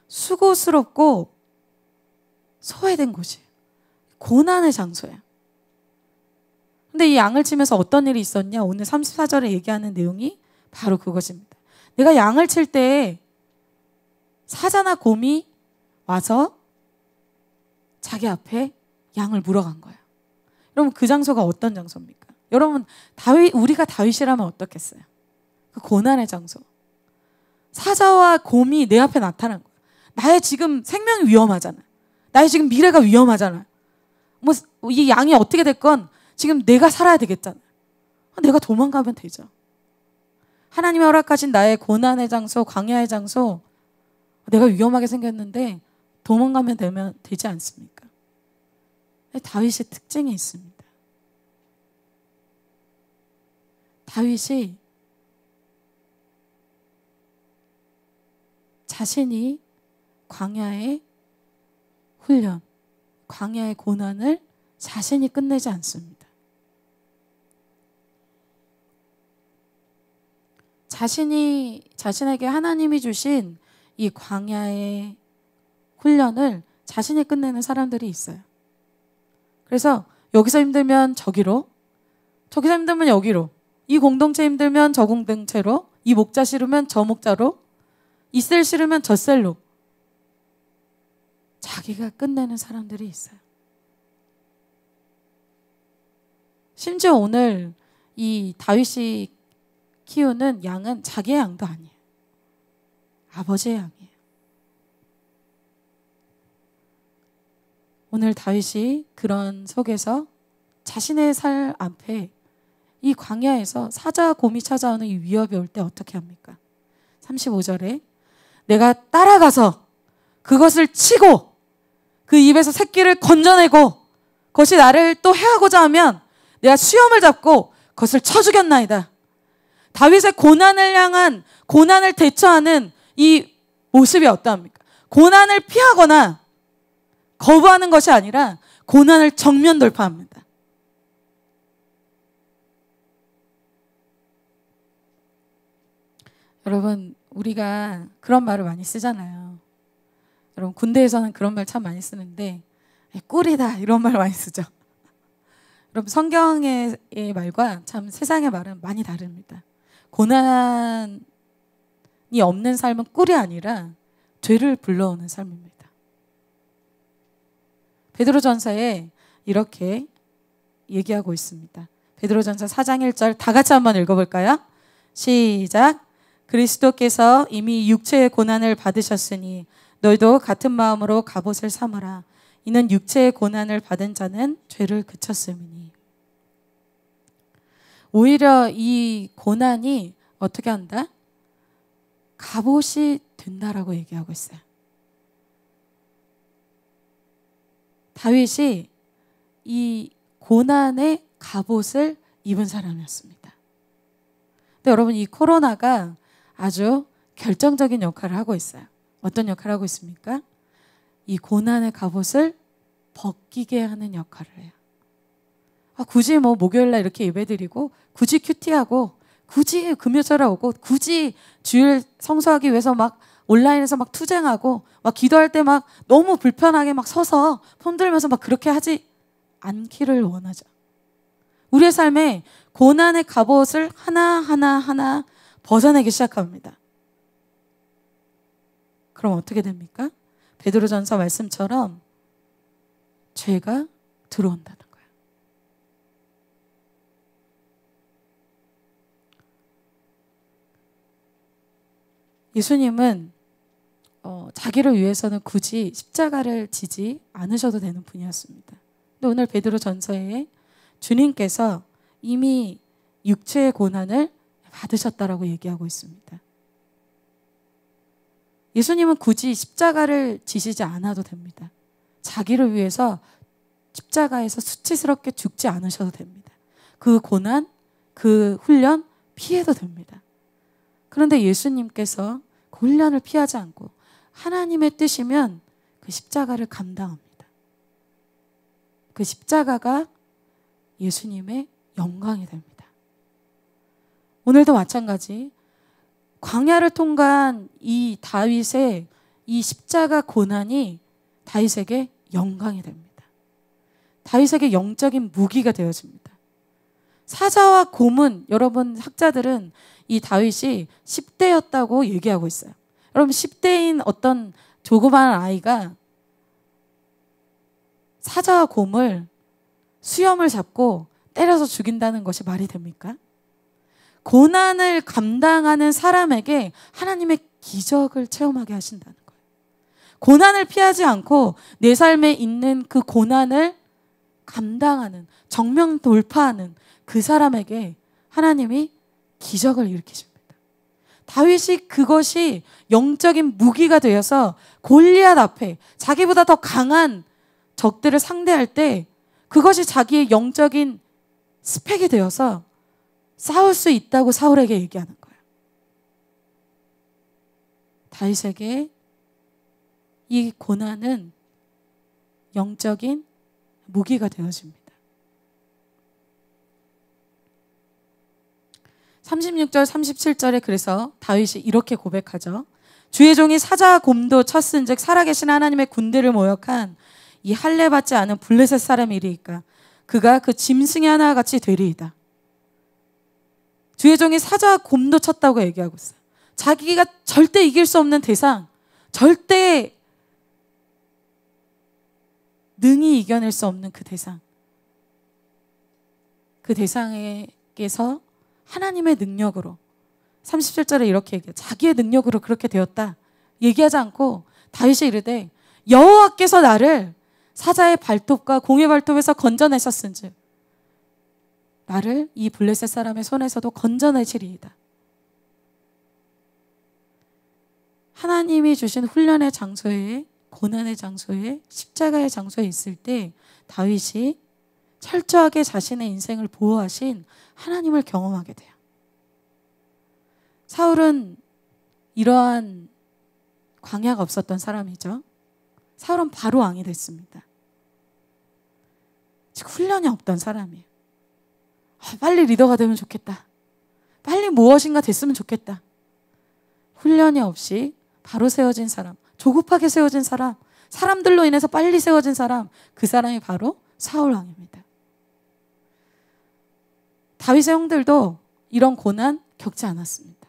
수고스럽고 소외된 곳이에요. 고난의 장소예요. 근데 이 양을 치면서 어떤 일이 있었냐? 오늘 34절에 얘기하는 내용이 바로 그것입니다. 내가 양을 칠 때 사자나 곰이 와서 자기 앞에 양을 물어간 거예요. 그럼 그 장소가 어떤 장소입니까? 여러분 다윗 우리가 다윗이라면 어떻겠어요? 그 고난의 장소. 사자와 곰이 내 앞에 나타난 거야. 나의 지금 생명이 위험하잖아. 나의 지금 미래가 위험하잖아. 뭐 이 양이 어떻게 됐건 지금 내가 살아야 되겠잖아. 내가 도망가면 되죠. 하나님의 허락하신 나의 고난의 장소, 광야의 장소, 내가 위험하게 생겼는데 도망가면 되면 되지 않습니까? 다윗의 특징이 있습니다. 다윗이 자신이 광야의 훈련, 광야의 고난을 자신이 끝내지 않습니다. 자신이 자신에게 하나님이 주신 이 광야의 훈련을 자신이 끝내는 사람들이 있어요. 그래서 여기서 힘들면 저기로, 저기서 힘들면 여기로, 이 공동체 힘들면 저 공동체로, 이 목자 싫으면 저 목자로, 이 셀 싫으면 저 셀로. 자기가 끝내는 사람들이 있어요. 심지어 오늘 이 다윗이 키우는 양은 자기 양도 아니에요. 아버지의 양이에요. 오늘 다윗이 그런 속에서 자신의 살 앞에 이 광야에서 사자 곰이 찾아오는 이 위협이 올 때 어떻게 합니까? 35절에 내가 따라가서 그것을 치고 그 입에서 새끼를 건져내고 그것이 나를 또 해하고자 하면 내가 수염을 잡고 그것을 쳐 죽였나이다. 다윗의 고난을 향한 고난을 대처하는 이 모습이 어떠합니까? 고난을 피하거나 거부하는 것이 아니라 고난을 정면 돌파합니다. 여러분 우리가 그런 말을 많이 쓰잖아요. 여러분 군대에서는 그런 말 참 많이 쓰는데 꿀이다 이런 말 많이 쓰죠. 여러분 성경의 말과 참 세상의 말은 많이 다릅니다. 고난이 없는 삶은 꿀이 아니라 죄를 불러오는 삶입니다. 베드로전서에 이렇게 얘기하고 있습니다. 베드로전서 4장 1절 다 같이 한번 읽어볼까요? 시작. 그리스도께서 이미 육체의 고난을 받으셨으니 너희도 같은 마음으로 갑옷을 삼으라. 이는 육체의 고난을 받은 자는 죄를 그쳤음이니. 오히려 이 고난이 어떻게 한다? 갑옷이 된다라고 얘기하고 있어요. 다윗이 이 고난의 갑옷을 입은 사람이었습니다. 근데 여러분 이 코로나가 아주 결정적인 역할을 하고 있어요. 어떤 역할을 하고 있습니까? 이 고난의 갑옷을 벗기게 하는 역할을 해요. 아, 굳이 뭐 목요일날 이렇게 예배드리고 굳이 큐티하고 굳이 금요절에 오고 굳이 주일 성수하기 위해서 막 온라인에서 막 투쟁하고 막 기도할 때 막 너무 불편하게 막 서서 폰 들면서 막 그렇게 하지 않기를 원하죠. 우리의 삶에 고난의 갑옷을 하나하나 하나 벗어내기 시작합니다. 그럼 어떻게 됩니까? 베드로전서 말씀처럼 죄가 들어온다는 거야. 예수님은 어, 자기를 위해서는 굳이 십자가를 지지 않으셔도 되는 분이었습니다. 근데 오늘 베드로전서에 주님께서 이미 육체의 고난을 받으셨다라고 얘기하고 있습니다. 예수님은 굳이 십자가를 지시지 않아도 됩니다. 자기를 위해서 십자가에서 수치스럽게 죽지 않으셔도 됩니다. 그 고난, 그 훈련 피해도 됩니다. 그런데 예수님께서 그 훈련을 피하지 않고 하나님의 뜻이면 그 십자가를 감당합니다. 그 십자가가 예수님의 영광이 됩니다. 오늘도 마찬가지. 광야를 통과한 이 다윗의 이 십자가 고난이 다윗에게 영광이 됩니다. 다윗에게 영적인 무기가 되어집니다. 사자와 곰은 여러분 학자들은 이 다윗이 10대였다고 얘기하고 있어요. 여러분 10대인 어떤 조그마 아이가 사자와 곰을 수염을 잡고 때려서 죽인다는 것이 말이 됩니까? 고난을 감당하는 사람에게 하나님의 기적을 체험하게 하신다는 거예요. 고난을 피하지 않고 내 삶에 있는 그 고난을 감당하는, 정명 돌파하는 그 사람에게 하나님이 기적을 일으키십니다. 다윗이 그것이 영적인 무기가 되어서 골리앗 앞에 자기보다 더 강한 적들을 상대할 때 그것이 자기의 영적인 스펙이 되어서 싸울 수 있다고 사울에게 얘기하는 거예요. 다윗에게 이 고난은 영적인 무기가 되어집니다. 36절, 37절에 그래서 다윗이 이렇게 고백하죠. 주의 종이 사자 곰도 쳤은 즉 살아계신 하나님의 군대를 모욕한 이 할례받지 않은 블레셋 사람이리까 그가 그 짐승의 하나같이 되리이다. 주혜종이 사자 곰도 쳤다고 얘기하고 있어요. 자기가 절대 이길 수 없는 대상, 절대 능히 이겨낼 수 없는 그 대상. 그 대상에게서 하나님의 능력으로 37절에 이렇게 얘기해요. 자기의 능력으로 그렇게 되었다. 얘기하지 않고 다윗이 이르되 여호와께서 나를 사자의 발톱과 공의 발톱에서 건져내셨은즉 나를 이 블레셋 사람의 손에서도 건져내시리이다. 하나님이 주신 훈련의 장소에 고난의 장소에 십자가의 장소에 있을 때 다윗이 철저하게 자신의 인생을 보호하신 하나님을 경험하게 돼요. 사울은 이러한 광야가 없었던 사람이죠. 사울은 바로 왕이 됐습니다. 즉 훈련이 없던 사람이에요. 아, 빨리 리더가 되면 좋겠다. 빨리 무엇인가 됐으면 좋겠다. 훈련이 없이 바로 세워진 사람, 조급하게 세워진 사람, 사람들로 인해서 빨리 세워진 사람, 그 사람이 바로 사울 왕입니다. 다윗의 형들도 이런 고난 겪지 않았습니다.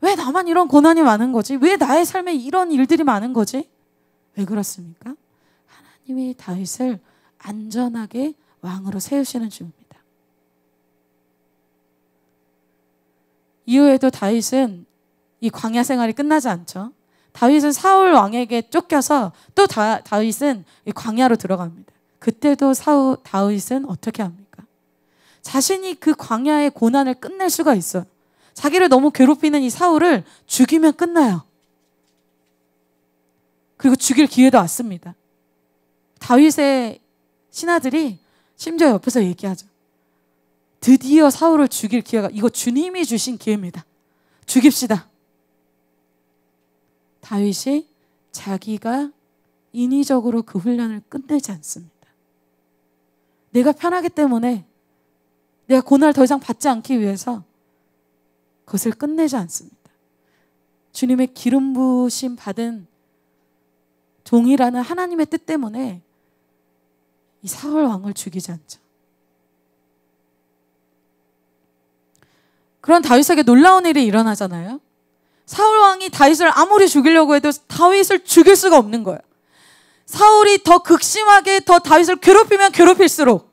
왜 나만 이런 고난이 많은 거지? 왜 나의 삶에 이런 일들이 많은 거지? 왜 그렇습니까? 하나님이 다윗을 안전하게 왕으로 세우시는 중입니다. 이후에도 다윗은 이 광야 생활이 끝나지 않죠. 다윗은 사울 왕에게 쫓겨서 또 다, 다윗은 광야로 들어갑니다. 그때도 사울 다윗은 어떻게 합니까? 자신이 그 광야의 고난을 끝낼 수가 있어요. 자기를 너무 괴롭히는 이 사울을 죽이면 끝나요. 그리고 죽일 기회도 왔습니다. 다윗의 신하들이 심지어 옆에서 얘기하죠. 드디어 사울을 죽일 기회가 이거 주님이 주신 기회입니다. 죽입시다. 다윗이 자기가 인위적으로 그 훈련을 끝내지 않습니다. 내가 편하기 때문에 내가 고난을 더 이상 받지 않기 위해서 그것을 끝내지 않습니다. 주님의 기름 부심 받은 종이라는 하나님의 뜻 때문에 이 사울 왕을 죽이지 않죠. 그런 다윗에게 놀라운 일이 일어나잖아요. 사울 왕이 다윗을 아무리 죽이려고 해도 다윗을 죽일 수가 없는 거예요. 사울이 더 극심하게 더 다윗을 괴롭히면 괴롭힐수록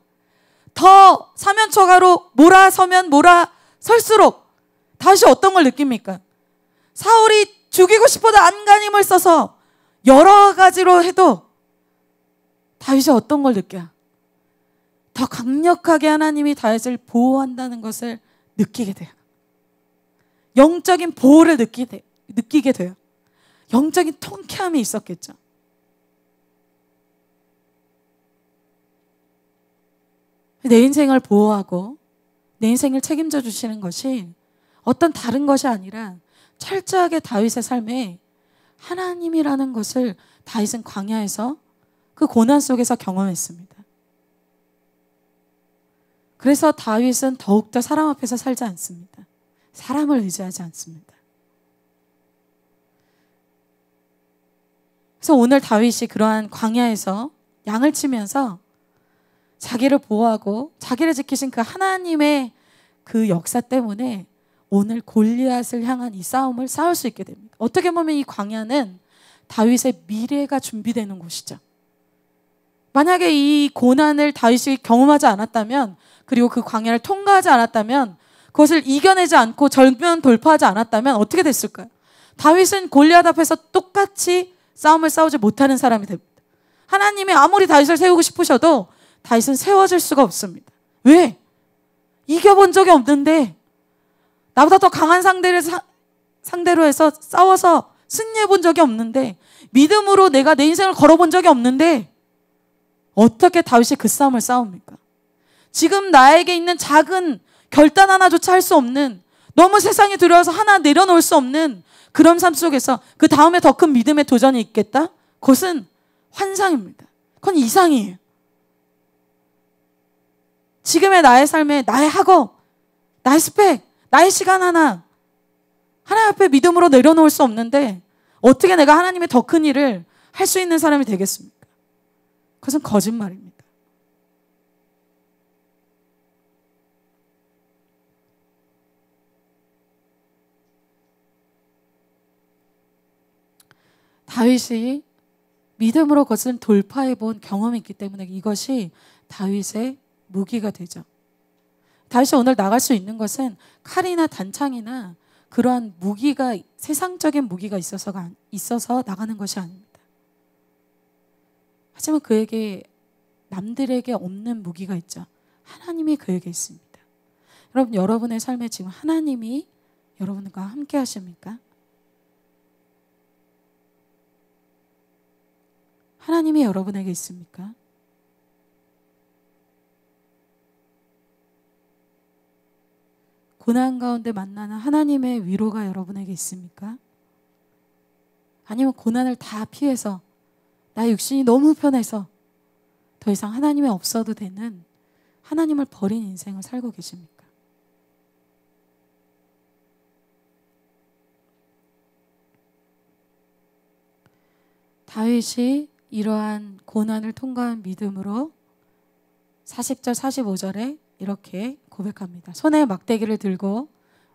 더 사면초가로 몰아서면 몰아설수록 다시 어떤 걸 느낍니까? 사울이 죽이고 싶어도 안간힘을 써서 여러 가지로 해도 다윗이 어떤 걸 느껴? 더 강력하게 하나님이 다윗을 보호한다는 것을 느끼게 돼요. 영적인 보호를 느끼게, 돼요. 영적인 통쾌함이 있었겠죠. 내 인생을 보호하고 내 인생을 책임져 주시는 것이 어떤 다른 것이 아니라 철저하게 다윗의 삶에 하나님이라는 것을 다윗은 광야에서 그 고난 속에서 경험했습니다. 그래서 다윗은 더욱더 사람 앞에서 살지 않습니다. 사람을 의지하지 않습니다. 그래서 오늘 다윗이 그러한 광야에서 양을 치면서 자기를 보호하고 자기를 지키신 그 하나님의 그 역사 때문에 오늘 골리앗을 향한 이 싸움을 싸울 수 있게 됩니다. 어떻게 보면 이 광야는 다윗의 미래가 준비되는 곳이죠. 만약에 이 고난을 다윗이 경험하지 않았다면 그리고 그 광야를 통과하지 않았다면 그것을 이겨내지 않고 절면 돌파하지 않았다면 어떻게 됐을까요? 다윗은 골리앗 앞에서 똑같이 싸움을 싸우지 못하는 사람이 됩니다. 하나님이 아무리 다윗을 세우고 싶으셔도 다윗은 세워질 수가 없습니다. 왜? 이겨본 적이 없는데 나보다 더 강한 상대를 사, 상대로 해서 싸워서 승리해 본 적이 없는데 믿음으로 내가 내 인생을 걸어본 적이 없는데 어떻게 다윗이 그 싸움을 싸웁니까? 지금 나에게 있는 작은 결단 하나조차 할 수 없는 너무 세상에 두려워서 하나 내려놓을 수 없는 그런 삶 속에서 그 다음에 더 큰 믿음의 도전이 있겠다? 그것은 환상입니다. 그건 이상이에요. 지금의 나의 삶에 나의 학업, 나의 스펙, 나의 시간 하나 하나 앞에 믿음으로 내려놓을 수 없는데 어떻게 내가 하나님의 더 큰 일을 할 수 있는 사람이 되겠습니까? 그것은 거짓말입니다. 다윗이 믿음으로 거슬 돌파해 본 경험이 있기 때문에 이것이 다윗의 무기가 되죠. 다윗이 오늘 나갈 수 있는 것은 칼이나 단창이나 그러한 무기가 세상적인 무기가 있어서가 있어서 나가는 것이 아닙니다. 하지만 그에게 남들에게 없는 무기가 있죠. 하나님이 그에게 있습니다. 여러분 여러분의 삶에 지금 하나님이 여러분과 함께 하십니까? 하나님이 여러분에게 있습니까? 고난 가운데 만나는 하나님의 위로가 여러분에게 있습니까? 아니면 고난을 다 피해서 나 육신이 너무 편해서 더 이상 하나님이 없어도 되는 하나님을 버린 인생을 살고 계십니까? 다윗이 이러한 고난을 통과한 믿음으로 40절 45절에 이렇게 고백합니다. 손에 막대기를 들고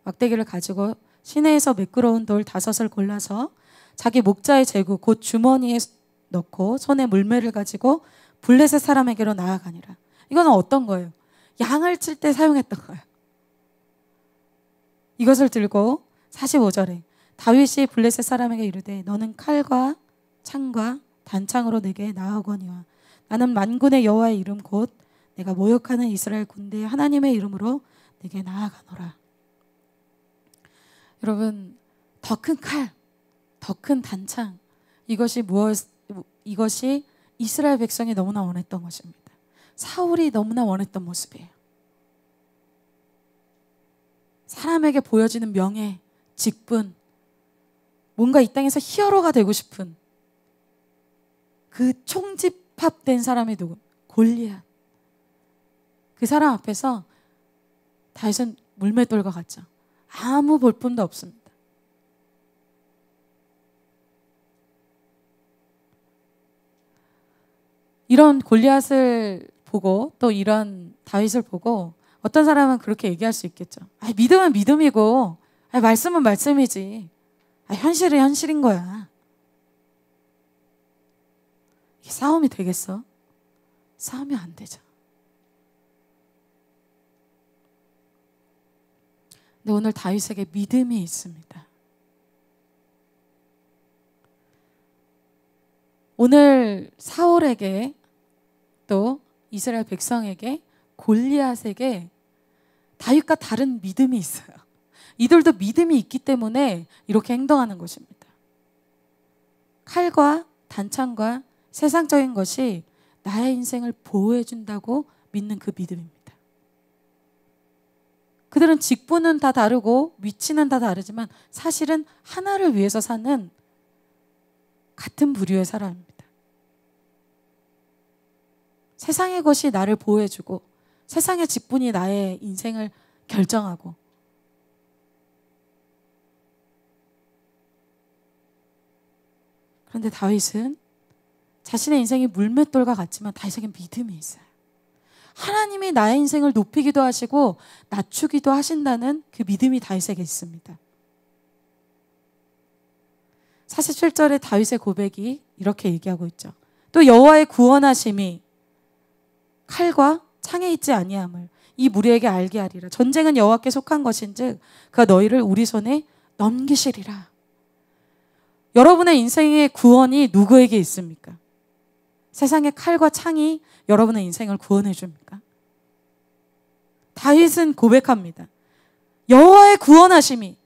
막대기를 가지고 시내에서 매끄러운 돌 다섯을 골라서 자기 목자의 재구 곧 주머니에 넣고 손에 물매를 가지고 블레셋 사람에게로 나아가니라. 이거는 어떤 거예요? 양을 칠 때 사용했던 거예요. 이것을 들고 45절에 다윗이 블레셋 사람에게 이르되 너는 칼과 창과 단창으로 내게 나아오거니와 나는 만군의 여호와의 이름 곧 내가 모욕하는 이스라엘 군대의 하나님의 이름으로 내게 나아가노라. 여러분 더 큰 칼, 더 큰 단창 이것이 무엇 이것이 이스라엘 백성이 너무나 원했던 것입니다. 사울이 너무나 원했던 모습이에요. 사람에게 보여지는 명예, 직분, 뭔가 이 땅에서 히어로가 되고 싶은 그 총집합된 사람이 누구? 골리앗. 그 사람 앞에서 다윗은 물맷돌과 같죠. 아무 볼품도 없습니다. 이런 골리앗을 보고 또 이런 다윗을 보고 어떤 사람은 그렇게 얘기할 수 있겠죠. 아, 믿음은 믿음이고 아, 말씀은 말씀이지. 아, 현실은 현실인 거야. 싸움이 되겠어? 싸움이 안 되죠. 근데 오늘 다윗에게 믿음이 있습니다. 오늘 사울에게 또 이스라엘 백성에게 골리앗에게 다윗과 다른 믿음이 있어요. 이들도 믿음이 있기 때문에 이렇게 행동하는 것입니다. 칼과 단창과 세상적인 것이 나의 인생을 보호해 준다고 믿는 그 믿음입니다. 그들은 직분은 다 다르고 위치는 다 다르지만 사실은 하나를 위해서 사는 같은 부류의 사람입니다. 세상의 것이 나를 보호해주고 세상의 직분이 나의 인생을 결정하고 그런데 다윗은 자신의 인생이 물맷돌과 같지만 다윗에게 믿음이 있어요. 하나님이 나의 인생을 높이기도 하시고 낮추기도 하신다는 그 믿음이 다윗에게 있습니다. 47절에 다윗의 고백이 이렇게 얘기하고 있죠. 또 여호와의 구원하심이 칼과 창에 있지 아니함을 이 무리에게 알게 하리라. 전쟁은 여호와께 속한 것인즉 그가 너희를 우리 손에 넘기시리라. 여러분의 인생의 구원이 누구에게 있습니까? 세상의 칼과 창이 여러분의 인생을 구원해 줍니까? 다윗은 고백합니다. 여호와의 구원하심이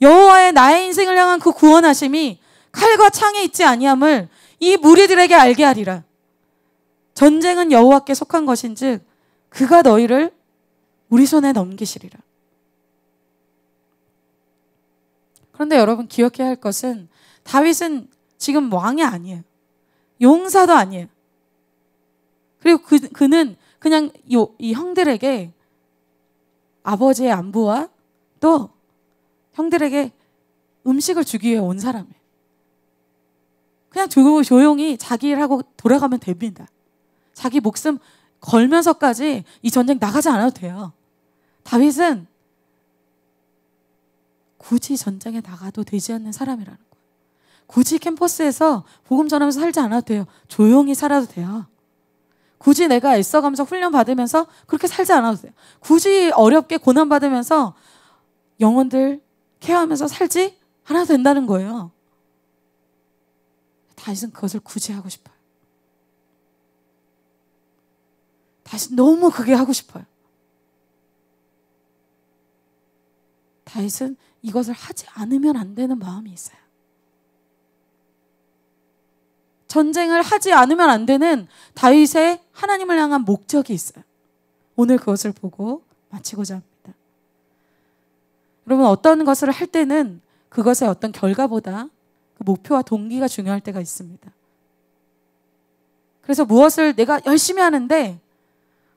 여호와의 나의 인생을 향한 그 구원하심이 칼과 창에 있지 아니함을 이 무리들에게 알게 하리라. 전쟁은 여호와께 속한 것인즉 그가 너희를 우리 손에 넘기시리라. 그런데 여러분 기억해야 할 것은 다윗은 지금 왕이 아니에요. 용사도 아니에요. 그리고 그, 그는 그냥 이, 이 형들에게 아버지의 안부와 또 형들에게 음식을 주기 위해 온 사람이에요. 그냥 조용히 자기 일하고 돌아가면 됩니다. 자기 목숨 걸면서까지 이 전쟁 나가지 않아도 돼요. 다윗은 굳이 전쟁에 나가도 되지 않는 사람이라는 굳이 캠퍼스에서 복음 전하면서 살지 않아도 돼요. 조용히 살아도 돼요. 굳이 내가 애써가면서 훈련 받으면서 그렇게 살지 않아도 돼요. 굳이 어렵게 고난 받으면서 영혼들 케어하면서 살지 않아도 된다는 거예요. 다시는 그것을 굳이 하고 싶어요. 다시 너무 그게 하고 싶어요. 다윗은 이것을 하지 않으면 안 되는 마음이 있어요. 전쟁을 하지 않으면 안 되는 다윗의 하나님을 향한 목적이 있어요. 오늘 그것을 보고 마치고자 합니다. 여러분 어떤 것을 할 때는 그것의 어떤 결과보다 그 목표와 동기가 중요할 때가 있습니다. 그래서 무엇을 내가 열심히 하는데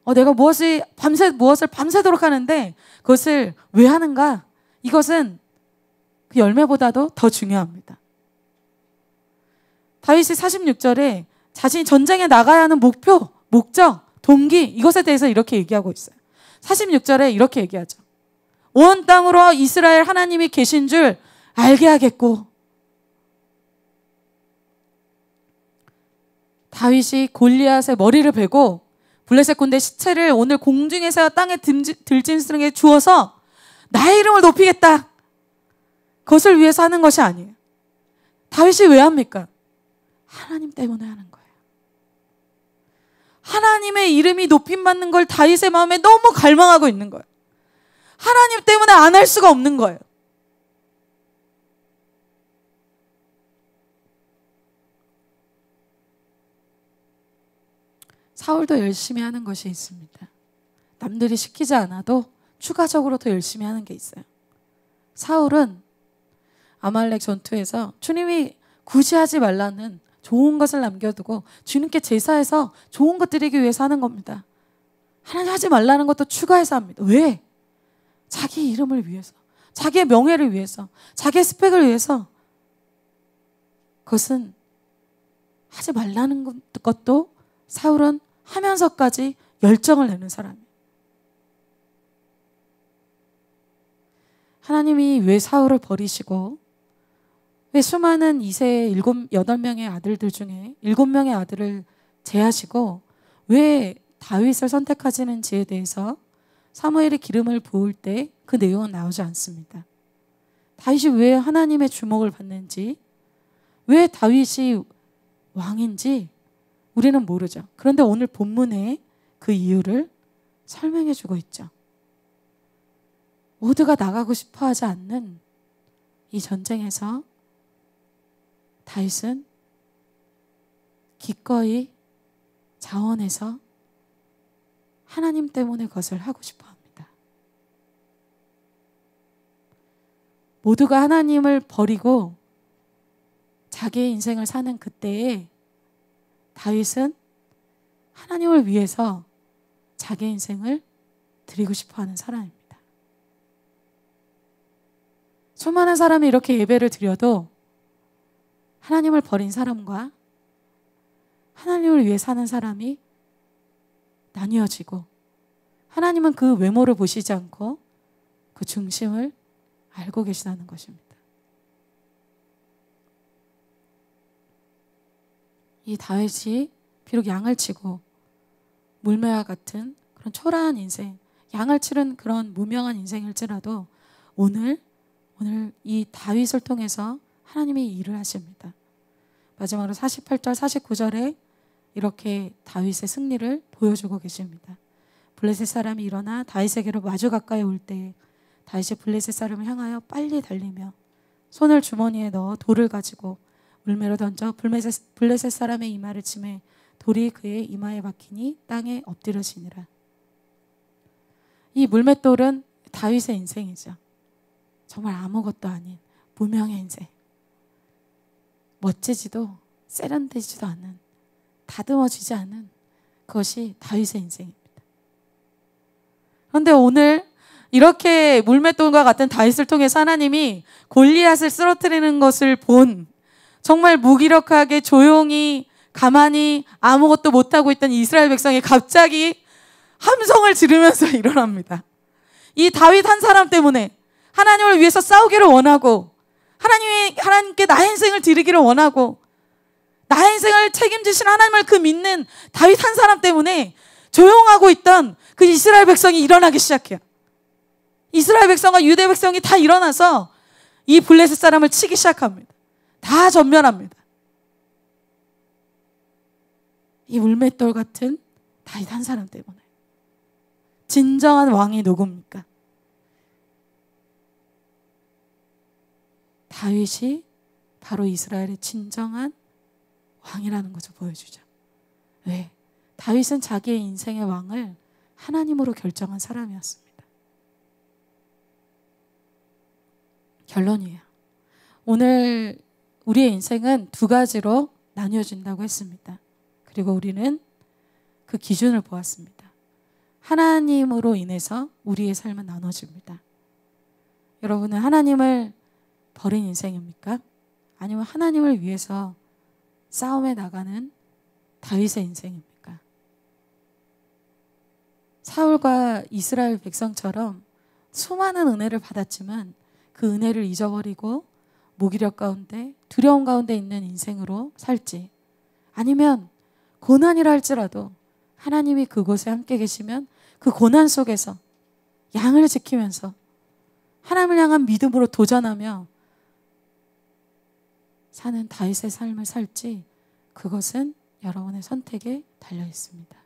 어, 내가 무엇이 밤새 무엇을 밤새도록 하는데 그것을 왜 하는가? 이것은 그 열매보다도 더 중요합니다. 다윗이 46절에 자신이 전쟁에 나가야 하는 목표, 목적, 동기 이것에 대해서 이렇게 얘기하고 있어요. 46절에 이렇게 얘기하죠. 온 땅으로 이스라엘 하나님이 계신 줄 알게 하겠고 다윗이 골리앗의 머리를 베고 블레셋 군대 시체를 오늘 공중에서 땅에 들짐승에 주어서 나의 이름을 높이겠다. 그것을 위해서 하는 것이 아니에요. 다윗이 왜 합니까? 하나님 때문에 하는 거예요. 하나님의 이름이 높임 받는 걸 다윗의 마음에 너무 갈망하고 있는 거예요. 하나님 때문에 안 할 수가 없는 거예요. 사울도 열심히 하는 것이 있습니다. 남들이 시키지 않아도 추가적으로 더 열심히 하는 게 있어요. 사울은 아말렉 전투에서 주님이 굳이 하지 말라는 좋은 것을 남겨두고 주님께 제사해서 좋은 것 드리기 위해서 하는 겁니다. 하나님 하지 말라는 것도 추가해서 합니다. 왜? 자기 이름을 위해서, 자기의 명예를 위해서, 자기의 스펙을 위해서 그것은 하지 말라는 것도 사울은 하면서까지 열정을 내는 사람이에요. 하나님이 왜 사울을 버리시고 왜 수많은 2세 일곱 명의 아들들 중에 7 명의 아들을 제하시고 왜 다윗을 선택하시는지에 대해서 사무엘이 기름을 부을 때 그 내용은 나오지 않습니다. 다윗이 왜 하나님의 주목을 받는지 왜 다윗이 왕인지 우리는 모르죠. 그런데 오늘 본문에 그 이유를 설명해 주고 있죠. 모두가 나가고 싶어 하지 않는 이 전쟁에서 다윗은 기꺼이 자원해서 하나님 때문에 그것을 하고 싶어 합니다. 모두가 하나님을 버리고 자기의 인생을 사는 그때에 다윗은 하나님을 위해서 자기 인생을 드리고 싶어 하는 사람입니다. 수많은 사람이 이렇게 예배를 드려도 하나님을 버린 사람과 하나님을 위해 사는 사람이 나뉘어지고 하나님은 그 외모를 보시지 않고 그 중심을 알고 계시다는 것입니다. 이 다윗이 비록 양을 치고 물매와 같은 그런 초라한 인생, 양을 치른 그런 무명한 인생일지라도 오늘 오늘 이 다윗을 통해서 하나님이 일을 하십니다. 마지막으로 48절, 49절에 이렇게 다윗의 승리를 보여주고 계십니다. 블레셋 사람이 일어나 다윗에게로 마주 가까이 올때 다윗이 블레셋 사람을 향하여 빨리 달리며 손을 주머니에 넣어 돌을 가지고 물매로 던져 블레셋, 블레셋 사람의 이마를 치매 돌이 그의 이마에 박히니 땅에 엎드려지니라. 이 물맷돌은 다윗의 인생이죠. 정말 아무것도 아닌 무명의 인생. 멋지지도 세련되지도 않은 다듬어지지 않은 그것이 다윗의 인생입니다. 그런데 오늘 이렇게 물맷돌과 같은 다윗을 통해서 하나님이 골리앗을 쓰러뜨리는 것을 본 정말 무기력하게 조용히 가만히 아무것도 못하고 있던 이스라엘 백성이 갑자기 함성을 지르면서 일어납니다. 이 다윗 한 사람 때문에 하나님을 위해서 싸우기를 원하고 하나님의 하나님께 나의 인생을 드리기를 원하고 나의 인생을 책임지신 하나님을 그 믿는 다윗 한 사람 때문에 조용하고 있던 그 이스라엘 백성이 일어나기 시작해요. 이스라엘 백성과 유대 백성이 다 일어나서 이 블레셋 사람을 치기 시작합니다. 다전멸합니다이 울맷돌 같은 다윗 한 사람 때문에 진정한 왕이 누굽니까? 다윗이 바로 이스라엘의 진정한 왕이라는 것을 보여주죠. 왜? 네. 다윗은 자기의 인생의 왕을 하나님으로 결정한 사람이었습니다. 결론이에요. 오늘 우리의 인생은 두 가지로 나뉘어진다고 했습니다. 그리고 우리는 그 기준을 보았습니다. 하나님으로 인해서 우리의 삶은 나눠집니다. 여러분은 하나님을 버린 인생입니까? 아니면 하나님을 위해서 싸움에 나가는 다윗의 인생입니까? 사울과 이스라엘 백성처럼 수많은 은혜를 받았지만 그 은혜를 잊어버리고 무기력 가운데 두려움 가운데 있는 인생으로 살지 아니면 고난이라 할지라도 하나님이 그곳에 함께 계시면 그 고난 속에서 양을 지키면서 하나님을 향한 믿음으로 도전하며 사는 다윗의 삶을 살지 그것은 여러분의 선택에 달려 있습니다.